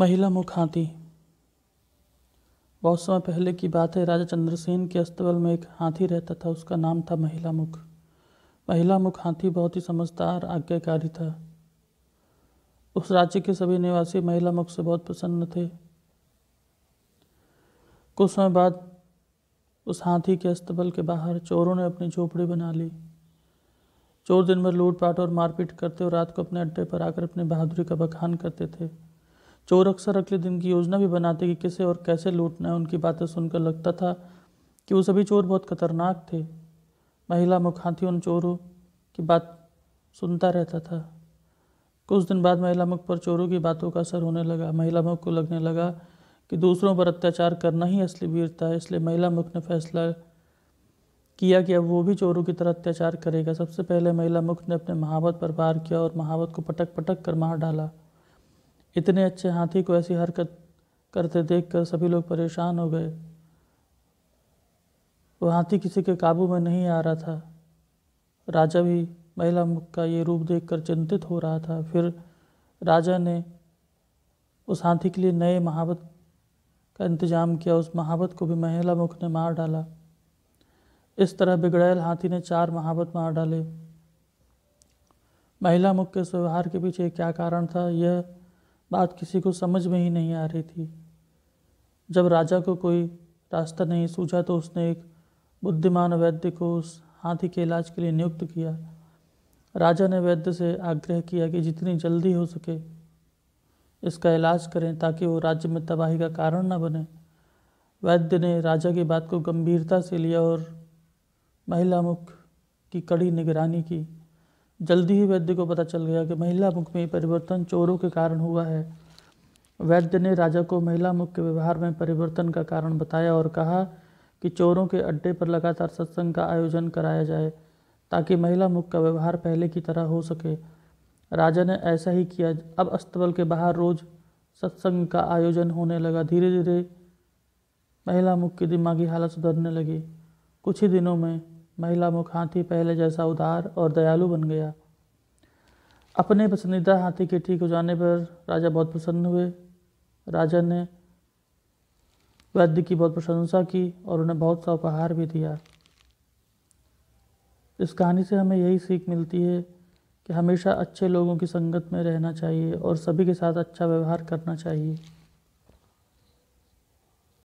महिला मुखहाथी बहुत समय पहले की बात है राजा चंद्रसेन के अस्तबल में एक हाथी रहता था उसका नाम था महिला मुख महिला मुख हाथी बहुत ही समझदार आज्ञाकारी था उस राज्य के सभी निवासी महिला मुख से बहुत प्रसन्न थे कुछ समय बाद उस हाथी के अस्तबल के बाहर चोरों ने अपनी झोपड़ी बना ली चोर दिन भर लूटपाट और मारपीट करते और रात को अपने अड्डे पर आकर अपनी बहादुरी का बखान करते थे चोर अक्सर अगले दिन की योजना भी बनाते कि किसे और कैसे लूटना है उनकी बातें सुनकर लगता था कि वो सभी चोर बहुत खतरनाक थे महिला मुखाती उन चोरों की बात सुनता रहता था कुछ दिन बाद महिला मुख पर चोरों की बातों का असर होने लगा महिला मुख को लगने लगा कि दूसरों पर अत्याचार करना ही असली वीरता है इसलिए महिला मुख ने फैसला किया कि अब वो भी चोरों की तरह अत्याचार करेगा सबसे पहले महिला मुख ने अपने महावत पर वार किया और महावत को पटक पटक कर मार डाला इतने अच्छे हाथी को ऐसी हरकत करते देखकर सभी लोग परेशान हो गए वो हाथी किसी के काबू में नहीं आ रहा था राजा भी महिला मुख का ये रूप देखकर चिंतित हो रहा था फिर राजा ने उस हाथी के लिए नए महावत का इंतजाम किया उस महावत को भी महिला मुख ने मार डाला इस तरह बिगड़ैल हाथी ने चार महावत मार डाले महिला मुख के व्यवहार के पीछे क्या कारण था यह बात किसी को समझ में ही नहीं आ रही थी जब राजा को कोई रास्ता नहीं सूझा तो उसने एक बुद्धिमान वैद्य को उस हाथी के इलाज के लिए नियुक्त किया राजा ने वैद्य से आग्रह किया कि जितनी जल्दी हो सके इसका इलाज करें ताकि वो राज्य में तबाही का कारण न बने वैद्य ने राजा की बात को गंभीरता से लिया और महिला मुख की कड़ी निगरानी की जल्दी ही वैद्य को पता चल गया कि महिला मुख में परिवर्तन चोरों के कारण हुआ है वैद्य ने राजा को महिला मुख के व्यवहार में परिवर्तन का कारण बताया और कहा कि चोरों के अड्डे पर लगातार सत्संग का आयोजन कराया जाए ताकि महिला मुख का व्यवहार पहले की तरह हो सके राजा ने ऐसा ही किया अब अस्तबल के बाहर रोज सत्संग का आयोजन होने लगा धीरे धीरे महिला मुख की दिमागी हालत सुधरने लगी कुछ ही दिनों में महिला मुख हाथी पहले जैसा उदार और दयालु बन गया अपने पसंदीदा हाथी के ठीक हो जाने पर राजा बहुत प्रसन्न हुए राजा ने वैद्य की बहुत प्रशंसा की और उन्हें बहुत सा उपहार भी दिया इस कहानी से हमें यही सीख मिलती है कि हमेशा अच्छे लोगों की संगत में रहना चाहिए और सभी के साथ अच्छा व्यवहार करना चाहिए